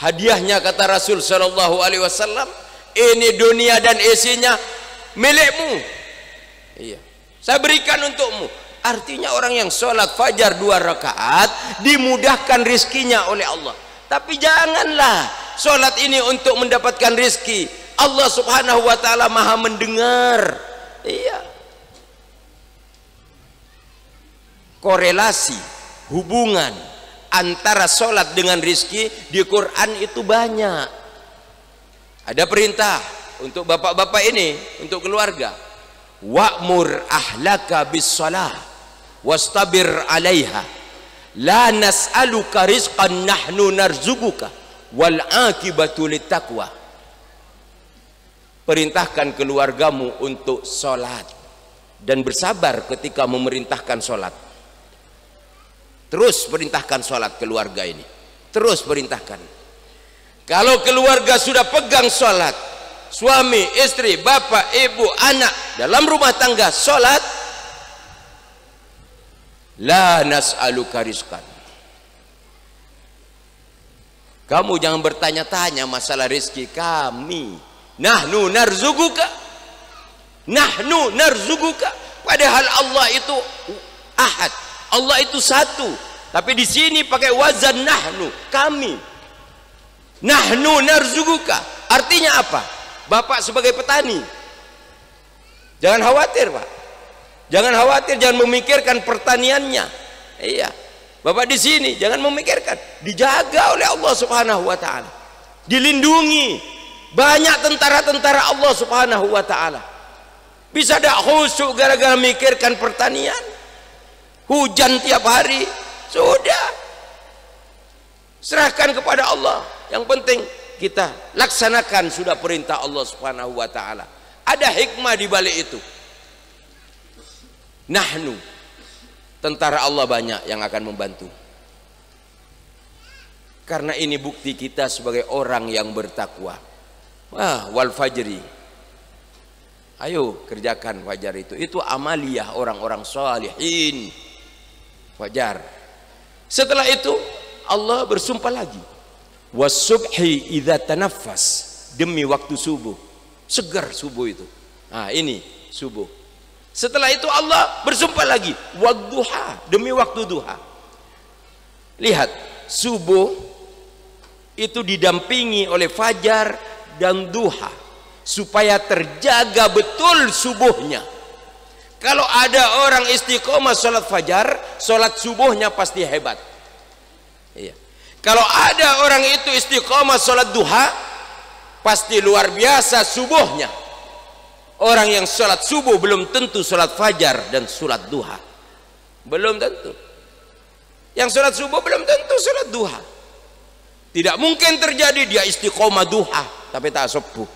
Hadiahnya kata Rasul Shallallahu Alaihi Wasallam ini dunia dan isinya milikmu iya saya berikan untukmu artinya orang yang sholat fajar dua rakaat dimudahkan rizkinya oleh Allah tapi janganlah sholat ini untuk mendapatkan rizki Allah subhanahu wa ta'ala maha mendengar iya korelasi hubungan antara sholat dengan rizki di Quran itu banyak ada perintah untuk bapak-bapak ini, untuk keluarga. Wa'mur ahlaka bis salah wastabir 'alaiha. La nas'aluka rizqan nahnu narzuquka wal 'aqibatu littaqwa. Perintahkan keluargamu untuk sholat dan bersabar ketika memerintahkan sholat. Terus perintahkan sholat keluarga ini. Terus perintahkan. Kalau keluarga sudah pegang sholat, suami, istri, bapak, ibu, anak dalam rumah tangga sholat la nas'aluka rizqan. Kamu jangan bertanya-tanya masalah rezeki kami. Nahnu narzuguka. Nahnu narzuguka. Padahal Allah itu ahad. Allah itu satu. Tapi di sini pakai wazan nahnu, kami nahnu narzuguka artinya apa bapak sebagai petani jangan khawatir pak jangan khawatir jangan memikirkan pertaniannya iya bapak di sini jangan memikirkan dijaga oleh Allah subhanahu wa ta'ala dilindungi banyak tentara-tentara Allah subhanahu wa ta'ala bisa dak khusyuk gara-gara mikirkan pertanian hujan tiap hari sudah serahkan kepada Allah yang penting kita laksanakan sudah perintah Allah Subhanahu wa taala ada hikmah di balik itu nahnu tentara Allah banyak yang akan membantu karena ini bukti kita sebagai orang yang bertakwa wah wal fajri ayo kerjakan fajar itu itu amaliyah orang-orang salihin fajar setelah itu Allah bersumpah lagi wasubhi idza tanaffas demi waktu subuh segar subuh itu nah ini subuh setelah itu Allah bersumpah lagi wadduha demi waktu duha lihat subuh itu didampingi oleh fajar dan duha supaya terjaga betul subuhnya kalau ada orang istiqomah sholat fajar sholat subuhnya pasti hebat kalau ada orang itu istiqomah sholat duha pasti luar biasa subuhnya orang yang sholat subuh belum tentu sholat fajar dan sholat duha belum tentu yang sholat subuh belum tentu sholat duha tidak mungkin terjadi dia istiqomah duha tapi tak sepuh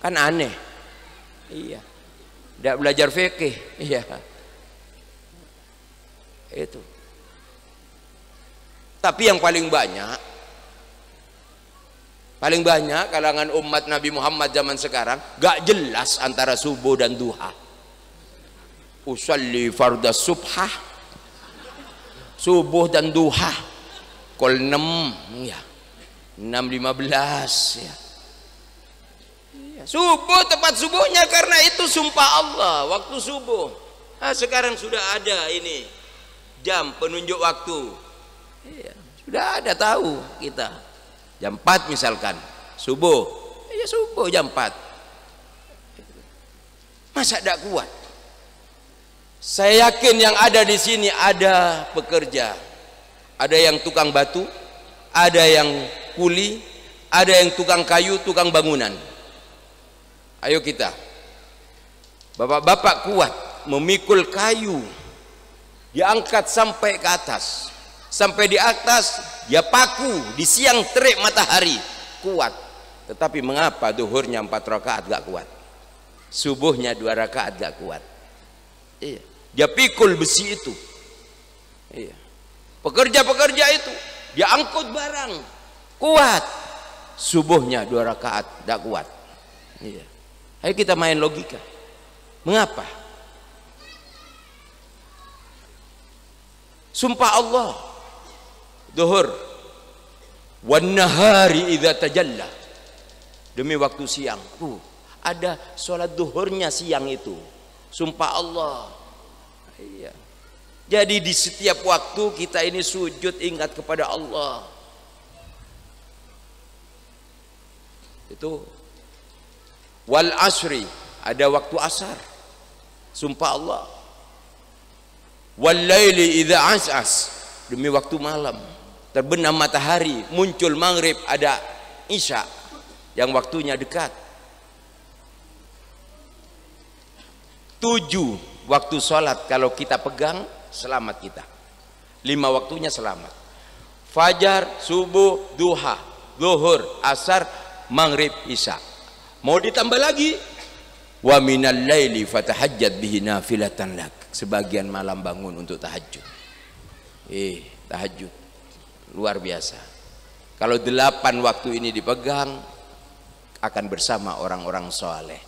kan aneh iya tidak belajar fikih iya itu tapi yang paling banyak paling banyak kalangan umat Nabi Muhammad zaman sekarang gak jelas antara subuh dan duha usalli farda subhah subuh dan duha kol 6 ya 6.15 ya iya, subuh tepat subuhnya karena itu sumpah Allah waktu subuh nah, sekarang sudah ada ini jam penunjuk waktu Iya, sudah ada tahu kita. Jam 4 misalkan, subuh. Ya subuh jam 4. Masa tidak kuat? Saya yakin yang ada di sini ada pekerja. Ada yang tukang batu, ada yang kuli, ada yang tukang kayu, tukang bangunan. Ayo kita. Bapak-bapak kuat memikul kayu diangkat sampai ke atas sampai di atas dia paku di siang terik matahari kuat tetapi mengapa duhurnya empat rakaat gak kuat subuhnya dua rakaat gak kuat iya. dia pikul besi itu iya. pekerja-pekerja itu dia angkut barang kuat subuhnya dua rakaat gak kuat iya. ayo kita main logika mengapa sumpah Allah duhur wan nahari idza tajalla demi waktu siang uh, ada sholat duhurnya siang itu sumpah Allah iya jadi di setiap waktu kita ini sujud ingat kepada Allah itu wal asri ada waktu asar sumpah Allah wal laili idza as'as demi waktu malam terbenam matahari muncul maghrib ada isya yang waktunya dekat tujuh waktu sholat kalau kita pegang selamat kita lima waktunya selamat fajar subuh duha zuhur asar maghrib isya mau ditambah lagi wa minal laili fatahajjat bihi nafilatan lak sebagian malam bangun untuk tahajud eh tahajud luar biasa kalau delapan waktu ini dipegang akan bersama orang-orang soleh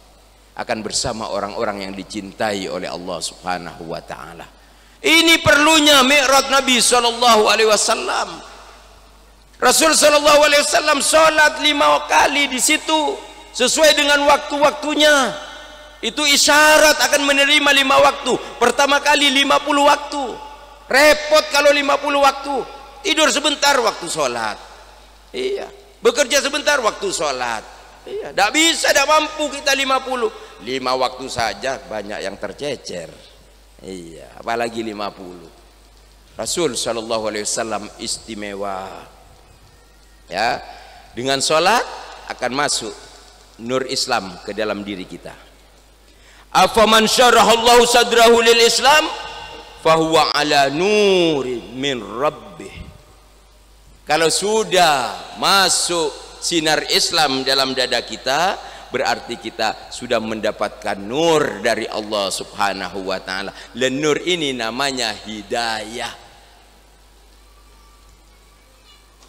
akan bersama orang-orang yang dicintai oleh Allah subhanahu wa ta'ala ini perlunya mi'rat Nabi Shallallahu alaihi wasallam Rasul Shallallahu alaihi wasallam salat lima kali di situ sesuai dengan waktu-waktunya itu isyarat akan menerima lima waktu pertama kali lima puluh waktu repot kalau lima puluh waktu tidur sebentar waktu sholat iya bekerja sebentar waktu sholat iya tidak bisa tidak mampu kita 50 lima waktu saja banyak yang tercecer iya apalagi 50 Rasul Shallallahu Alaihi Wasallam istimewa ya dengan sholat akan masuk nur Islam ke dalam diri kita afaman syarahallahu sadrahu lil Islam fahuwa ala nurin min rabbih kalau sudah masuk sinar Islam dalam dada kita, berarti kita sudah mendapatkan nur dari Allah Subhanahu wa taala. Dan nur ini namanya hidayah.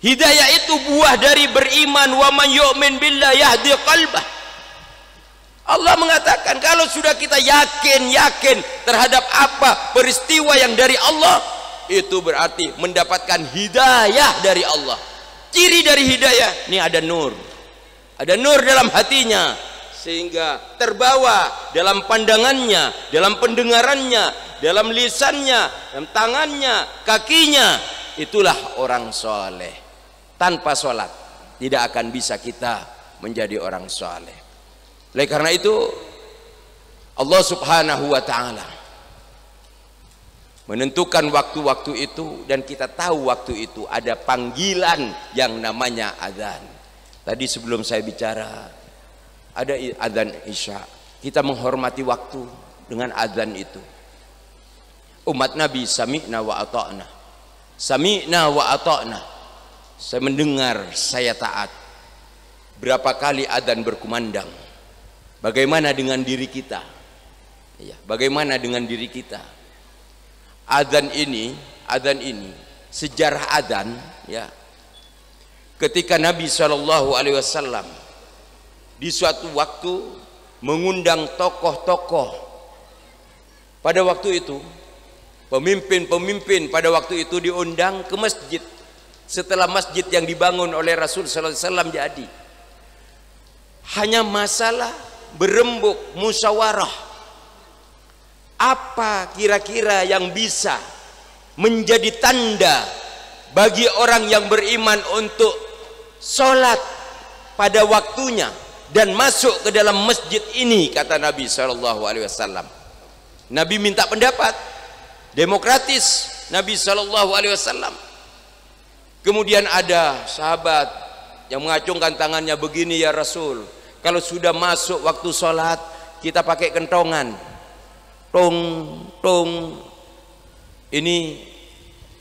Hidayah itu buah dari beriman wa man yu'min billah yahdi qalbah. Allah mengatakan kalau sudah kita yakin yakin terhadap apa peristiwa yang dari Allah itu berarti mendapatkan hidayah dari Allah ciri dari hidayah ini ada nur ada nur dalam hatinya sehingga terbawa dalam pandangannya dalam pendengarannya dalam lisannya dalam tangannya kakinya itulah orang soleh tanpa sholat tidak akan bisa kita menjadi orang soleh oleh karena itu Allah subhanahu wa ta'ala menentukan waktu-waktu itu dan kita tahu waktu itu ada panggilan yang namanya azan. Tadi sebelum saya bicara ada azan Isya. Kita menghormati waktu dengan azan itu. Umat Nabi sami'na wa ata'na. Sami'na wa ata'na. Saya mendengar, saya taat. Berapa kali azan berkumandang? Bagaimana dengan diri kita? Iya, bagaimana dengan diri kita? adzan ini adzan ini sejarah adzan ya ketika Nabi Shallallahu Alaihi Wasallam di suatu waktu mengundang tokoh-tokoh pada waktu itu pemimpin-pemimpin pada waktu itu diundang ke masjid setelah masjid yang dibangun oleh Rasul Sallallahu Alaihi Wasallam jadi hanya masalah berembuk musyawarah apa kira-kira yang bisa menjadi tanda bagi orang yang beriman untuk sholat pada waktunya dan masuk ke dalam masjid ini kata Nabi saw. Nabi minta pendapat demokratis Nabi saw. Kemudian ada sahabat yang mengacungkan tangannya begini ya Rasul. Kalau sudah masuk waktu sholat kita pakai kentongan tong tong ini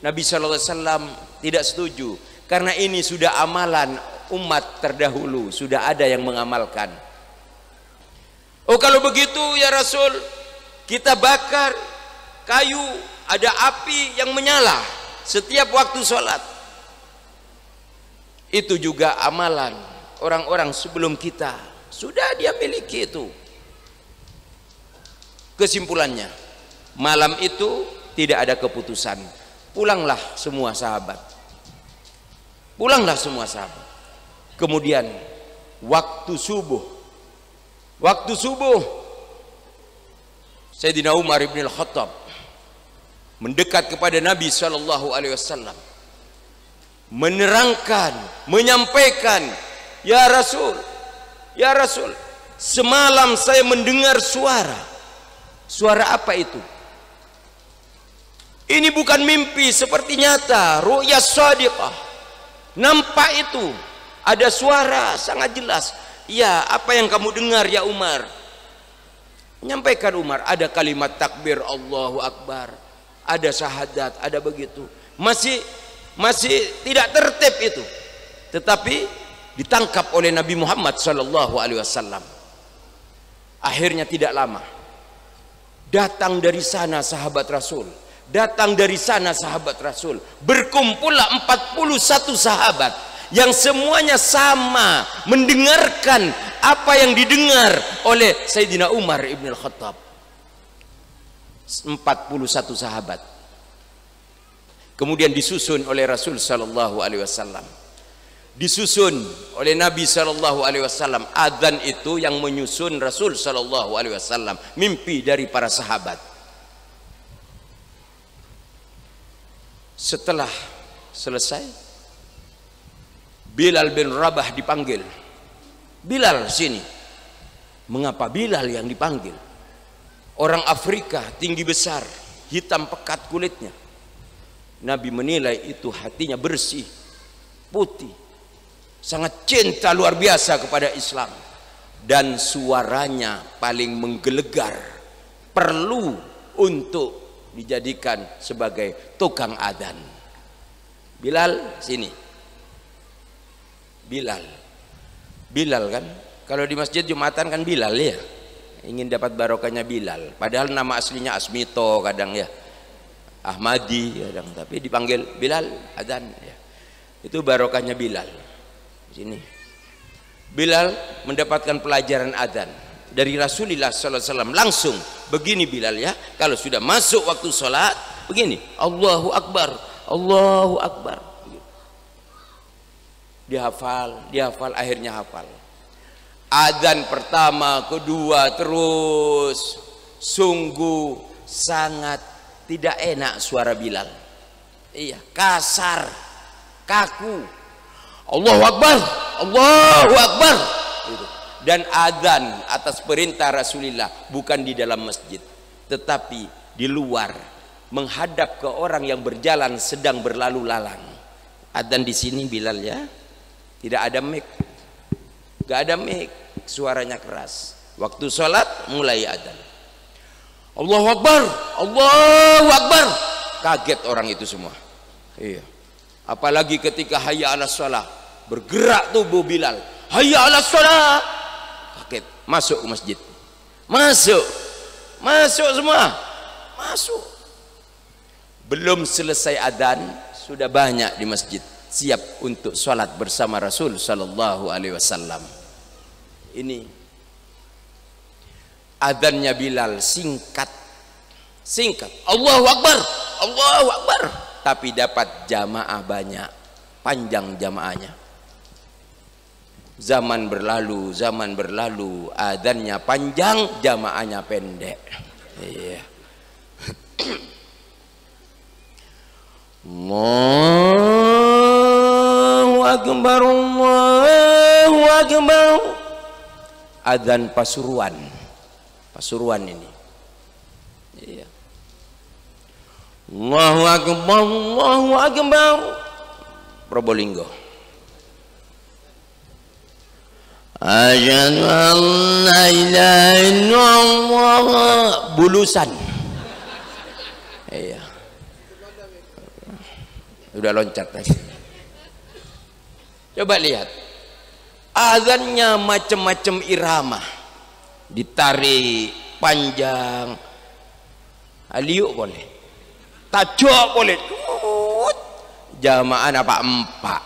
Nabi Shallallahu Alaihi Wasallam tidak setuju karena ini sudah amalan umat terdahulu sudah ada yang mengamalkan oh kalau begitu ya Rasul kita bakar kayu ada api yang menyala setiap waktu sholat itu juga amalan orang-orang sebelum kita sudah dia miliki itu kesimpulannya malam itu tidak ada keputusan pulanglah semua sahabat pulanglah semua sahabat kemudian waktu subuh waktu subuh Sayyidina Umar ibn al-Khattab mendekat kepada Nabi sallallahu alaihi wasallam menerangkan menyampaikan ya Rasul ya Rasul semalam saya mendengar suara Suara apa itu? Ini bukan mimpi seperti nyata, ru'ya sadiqah. Nampak itu ada suara sangat jelas. Ya, apa yang kamu dengar ya Umar? Menyampaikan Umar, ada kalimat takbir Allahu Akbar, ada syahadat, ada begitu. Masih masih tidak tertib itu. Tetapi ditangkap oleh Nabi Muhammad saw. Akhirnya tidak lama Datang dari sana sahabat Rasul. Datang dari sana sahabat Rasul. Berkumpullah 41 sahabat yang semuanya sama mendengarkan apa yang didengar oleh Sayyidina Umar Ibn Khattab. 41 sahabat. Kemudian disusun oleh Rasul sallallahu alaihi wasallam disusun oleh Nabi Shallallahu Alaihi Wasallam. Adzan itu yang menyusun Rasul Shallallahu Alaihi Wasallam. Mimpi dari para sahabat. Setelah selesai, Bilal bin Rabah dipanggil. Bilal sini. Mengapa Bilal yang dipanggil? Orang Afrika tinggi besar, hitam pekat kulitnya. Nabi menilai itu hatinya bersih, putih, sangat cinta luar biasa kepada Islam dan suaranya paling menggelegar perlu untuk dijadikan sebagai tukang adan Bilal sini Bilal Bilal kan kalau di masjid Jumatan kan Bilal ya ingin dapat barokahnya Bilal padahal nama aslinya Asmito kadang ya Ahmadi kadang tapi dipanggil Bilal adan ya. itu barokahnya Bilal sini Bilal mendapatkan pelajaran adzan dari Rasulullah Wasallam langsung begini Bilal ya kalau sudah masuk waktu sholat begini Allahu Akbar Allahu Akbar dihafal dihafal akhirnya hafal adzan pertama kedua terus sungguh sangat tidak enak suara Bilal iya kasar kaku Allahu Akbar Allahu Akbar gitu. dan adzan atas perintah Rasulullah bukan di dalam masjid tetapi di luar menghadap ke orang yang berjalan sedang berlalu lalang adzan di sini Bilal ya tidak ada mic gak ada mic suaranya keras waktu sholat mulai adzan Allahu Akbar Allahu Akbar kaget orang itu semua iya apalagi ketika hayya ala sholat bergerak tubuh Bilal hayya ala salat kaget masuk ke masjid masuk masuk semua masuk belum selesai adan sudah banyak di masjid siap untuk salat bersama Rasul sallallahu alaihi wasallam ini adannya Bilal singkat singkat Allahu akbar Allahu akbar tapi dapat jamaah banyak panjang jamaahnya zaman berlalu zaman berlalu adannya panjang jamaahnya pendek iya yeah. Allahu akbar Allahu akbar adzan Pasuruan Pasuruan ini iya yeah. Allahu akbar Allahu akbar Probolinggo Asyhadu an ini ilaha bulusan. Iya. Sudah loncat tadi. Coba lihat. Azannya macam-macam irama. Ditarik panjang. Aliuk boleh. Tajuk boleh. Jamaah apa empat.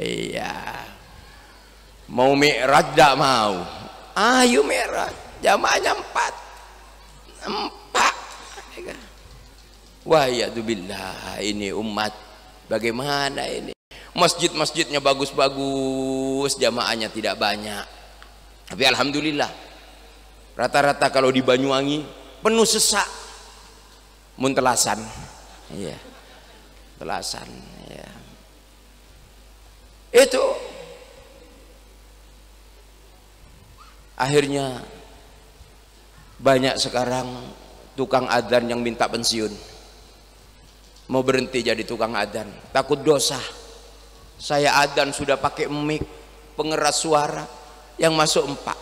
Iya mau mi'raj tidak mau ayo mi'raj jamaahnya empat empat wah ya billah ini umat bagaimana ini masjid-masjidnya bagus-bagus jamaahnya tidak banyak tapi alhamdulillah rata-rata kalau di Banyuwangi penuh sesak muntelasan iya telasan ya itu akhirnya banyak sekarang tukang adan yang minta pensiun mau berhenti jadi tukang adan takut dosa saya adan sudah pakai mic pengeras suara yang masuk empat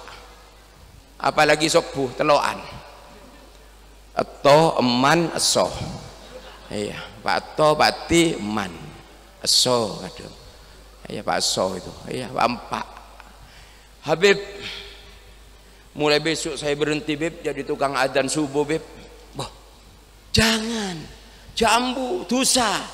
apalagi sokbu teloan atau eman esoh iya pak to pati eman esoh kadang iya pak esoh itu iya pak empat Habib mulai besok saya berhenti beb jadi tukang adzan subuh beb bah jangan jambu dosa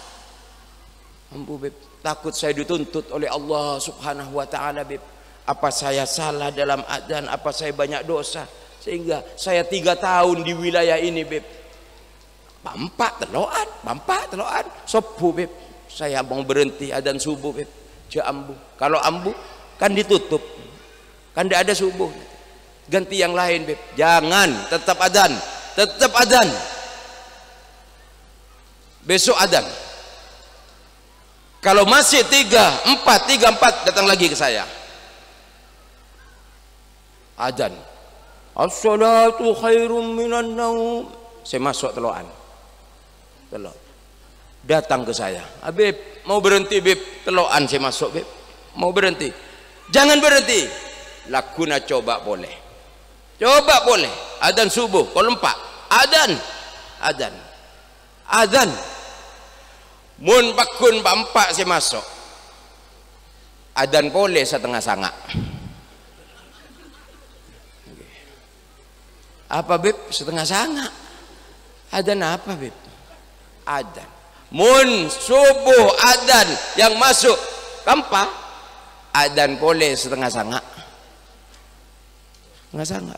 ambu beb takut saya dituntut oleh Allah subhanahu wa ta'ala beb apa saya salah dalam adzan apa saya banyak dosa sehingga saya tiga tahun di wilayah ini beb pampak teloan pampak teloan subuh beb saya mau berhenti adzan subuh beb jambu kalau ambu kan ditutup kan tidak ada subuh ganti yang lain Beb. jangan tetap adan tetap adan besok adan kalau masih tiga empat tiga empat datang lagi ke saya adan as-salatu khairum minan naum saya masuk teloan telok datang ke saya Habib ah, mau berhenti Bib teloan saya masuk Bib mau berhenti jangan berhenti lakuna coba boleh coba boleh adan subuh kalau empat adan adan adan mun pakun pak empat si masuk adan boleh setengah sangak apa beb setengah sangak adan apa beb adan mun subuh adan yang masuk keempat adan boleh setengah sangak nggak sanggup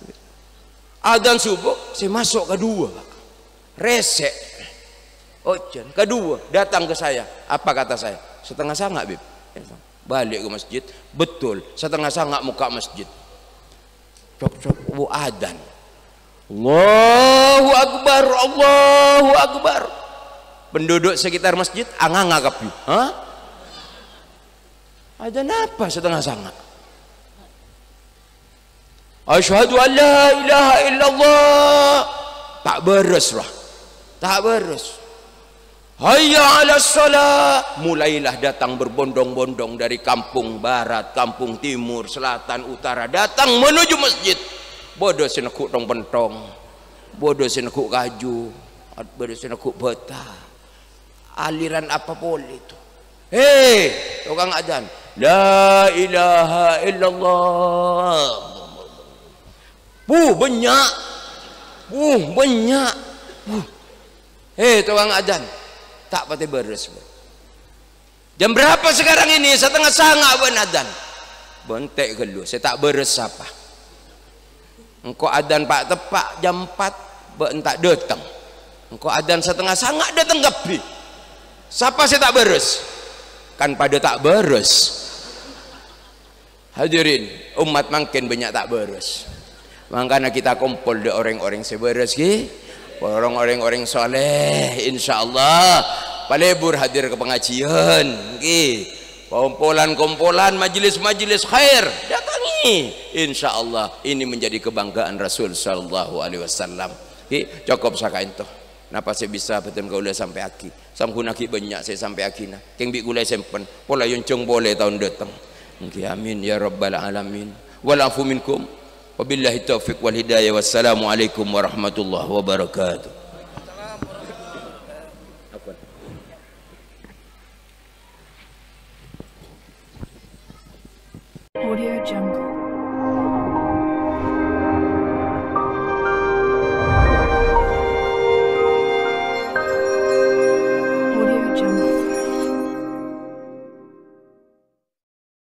Adan subuh saya masuk kedua resek ojan kedua datang ke saya apa kata saya setengah sanggup bib ya, balik ke masjid betul setengah sanggup muka masjid cok cok bu adan Allahu Akbar Allahu Akbar penduduk sekitar masjid anganga kepi Hah? Ada apa setengah sanggup Asyhadu an la ilaha illallah. Tak beres lah. Tak beres. Hayya ala salat. Mulailah datang berbondong-bondong dari kampung barat, kampung timur, selatan, utara. Datang menuju masjid. Bodoh sinekuk tong bentong. Bodoh sinekuk kaju. Bodoh sinekuk betah. Aliran apa boleh itu. Hei, tukang adan. La ilaha illallah. Buh, banyak. Buh, banyak. Buh. Hei, eh, tukang adan. Tak pati beres. Jam berapa sekarang ini? Setengah sangat, buat adan. Bentek gelu, saya tak beres apa. Engkau adan pak tepak jam 4 bentak datang. Engkau adan setengah sangat datang gepi. Siapa saya tak beres? Kan pada tak beres. Hadirin, umat makin banyak tak beres makanya kita kumpul di orang-orang seberes ki orang-orang soleh insyaallah palebur hadir ke pengajian ki kumpulan-kumpulan majelis-majelis khair datangi insyaallah ini menjadi kebanggaan Rasul sallallahu alaihi wasallam ki cukup sakain tuh Napa saya bisa betul kau sampai aki? Sangkuna ki banyak saya sampai aki na. Keng bi gulai sempen. Pola yuncung boleh tahun datang. Amin ya robbal alamin. Walafu minkum وبالله التوفيق والهداية والسلام عليكم ورحمة الله وبركاته Audio Jungle